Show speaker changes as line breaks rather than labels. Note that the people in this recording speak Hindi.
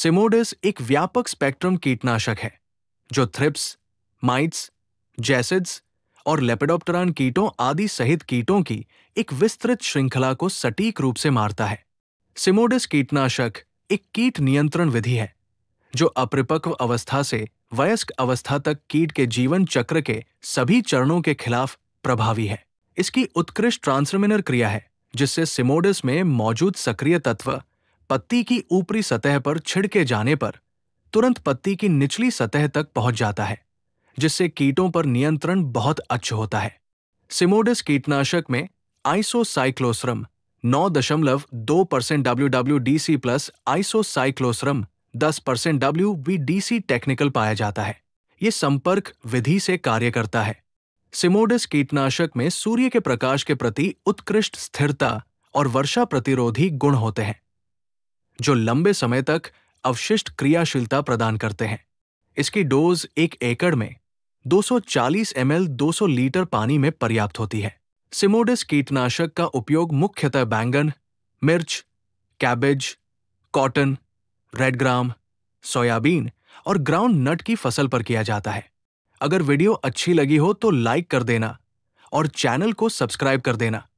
सिमोडिस एक व्यापक स्पेक्ट्रम कीटनाशक है जो थ्रिप्स माइट्स जैसिड्स और लेपिडोप्टरान कीटों आदि सहित कीटों की एक विस्तृत श्रृंखला को सटीक रूप से मारता है सिमोडिस कीटनाशक एक कीट नियंत्रण विधि है जो अपरिपक्व अवस्था से वयस्क अवस्था तक कीट के जीवन चक्र के सभी चरणों के खिलाफ प्रभावी है इसकी उत्कृष्ट ट्रांसमिनर क्रिया है जिससे सिमोडिस में मौजूद सक्रिय तत्व पत्ती की ऊपरी सतह पर छिड़के जाने पर तुरंत पत्ती की निचली सतह तक पहुंच जाता है जिससे कीटों पर नियंत्रण बहुत अच्छा होता है सिमोडिस कीटनाशक में isocycloseram 9.2 percent W plus isocycloseram 10 percent W technical पाया जाता है ये संपर्क विधि से कार्य करता है सिमोडिस कीटनाशक में सूर्य के प्रकाश के प्रति उत्कृष्ट स्थिरता और वर्षा प्रतिरोधी गुण होते हैं जो लंबे समय तक अवशिष्ट क्रियाशीलता प्रदान करते हैं इसकी डोज एक एकड़ में 240 ml 200 लीटर पानी में पर्याप्त होती है सिमोडिस कीटनाशक का उपयोग मुख्यतः बैंगन मिर्च cabbage cotton red gram soybean और ग्राउंड नट की फसल पर किया जाता है अगर वीडियो अच्छी लगी हो तो लाइक कर देना और चैनल को सब्सक्राइब कर देना